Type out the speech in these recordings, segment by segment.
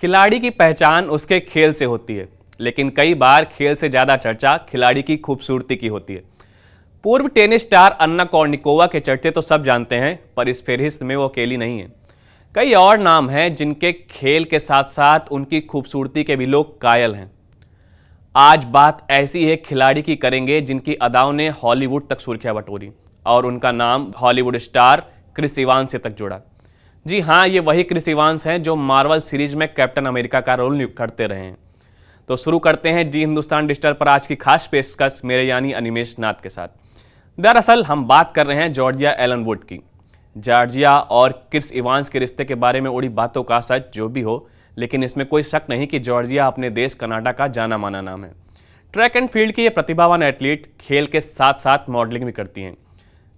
खिलाड़ी की पहचान उसके खेल से होती है लेकिन कई बार खेल से ज़्यादा चर्चा खिलाड़ी की खूबसूरती की होती है पूर्व टेनिस स्टार अन्ना कॉर्निकोवा के चर्चे तो सब जानते हैं पर इस फहरिस्त में वो अकेली नहीं है कई और नाम हैं जिनके खेल के साथ साथ उनकी खूबसूरती के भी लोग कायल हैं आज बात ऐसी है खिलाड़ी की करेंगे जिनकी अदाओं ने हॉलीवुड तक सुर्खियाँ बटोरी और उनका नाम हॉलीवुड स्टार क्रिस इवान से तक जुड़ा जी हाँ ये वही क्रिस हैं जो मार्वल सीरीज में कैप्टन अमेरिका का रोल करते रहे हैं तो शुरू करते हैं जी हिंदुस्तान डिजिटल पर आज की खास पेशकश मेरे यानी अनिमेश नाथ के साथ दरअसल हम बात कर रहे हैं जॉर्जिया एलन वुड की जॉर्जिया और क्रिस इवांस के रिश्ते के बारे में उड़ी बातों का सच जो भी हो लेकिन इसमें कोई शक नहीं कि जॉर्जिया अपने देश कनाडा का जाना माना नाम है ट्रैक एंड फील्ड की ये प्रतिभावान एथलीट खेल के साथ साथ मॉडलिंग भी करती हैं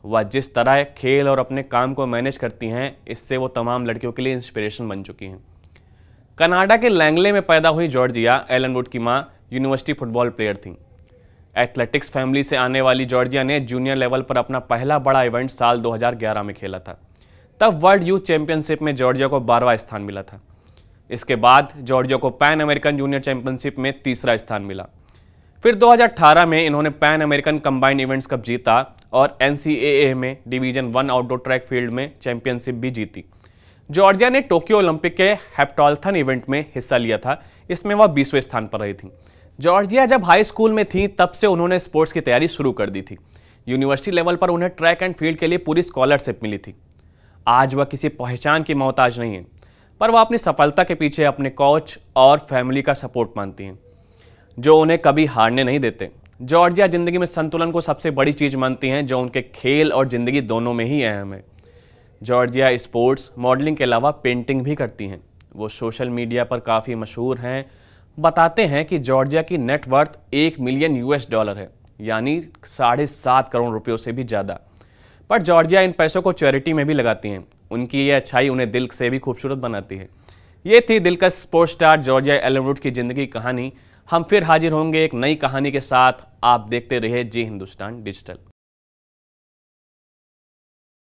वह जिस तरह खेल और अपने काम को मैनेज करती हैं इससे वो तमाम लड़कियों के लिए इंस्पिरेशन बन चुकी हैं कनाडा के लैंगले में पैदा हुई जॉर्जिया एलनवुड की माँ यूनिवर्सिटी फुटबॉल प्लेयर थीं एथलेटिक्स फैमिली से आने वाली जॉर्जिया ने जूनियर लेवल पर अपना पहला बड़ा इवेंट साल 2011 में खेला था तब वर्ल्ड यूथ चैंपियनशिप में जॉर्जिया को बारहवा स्थान मिला था इसके बाद जॉर्जिया को पैन अमेरिकन जूनियर चैंपियनशिप में तीसरा स्थान मिला फिर 2018 में इन्होंने Pan American combined events cup जीता और एन में division one outdoor track field में चैंपियनशिप भी जीती जॉर्जिया ने टोक्यो ओलंपिक के हेप्टॉल्थन इवेंट में हिस्सा लिया था इसमें वह बीसवें स्थान पर रही थी जॉर्जिया जब हाई स्कूल में थी तब से उन्होंने स्पोर्ट्स की तैयारी शुरू कर दी थी यूनिवर्सिटी लेवल पर उन्हें ट्रैक एंड फील्ड के लिए पूरी स्कॉलरशिप मिली थी आज वह किसी पहचान की मोहताज नहीं है पर वह अपनी सफलता के पीछे अपने कोच और फैमिली का सपोर्ट मानती हैं जो उन्हें कभी हारने नहीं देते जॉर्जिया ज़िंदगी में संतुलन को सबसे बड़ी चीज़ मानती हैं जो उनके खेल और ज़िंदगी दोनों में ही अहम है जॉर्जिया स्पोर्ट्स मॉडलिंग के अलावा पेंटिंग भी करती हैं वो सोशल मीडिया पर काफ़ी मशहूर हैं बताते हैं कि जॉर्जिया की नेटवर्थ एक मिलियन यूएस डॉलर है यानी साढ़े सात करोड़ रुपयों से भी ज़्यादा पर जॉर्जिया इन पैसों को चैरिटी में भी लगाती हैं उनकी ये अच्छाई उन्हें दिल से भी खूबसूरत बनाती है ये थी दिलकश स्पोर्ट्स स्टार जॉर्जिया एलमवुड की ज़िंदगी कहानी हम फिर हाजिर होंगे एक नई कहानी के साथ आप देखते रहे जी हिंदुस्तान डिजिटल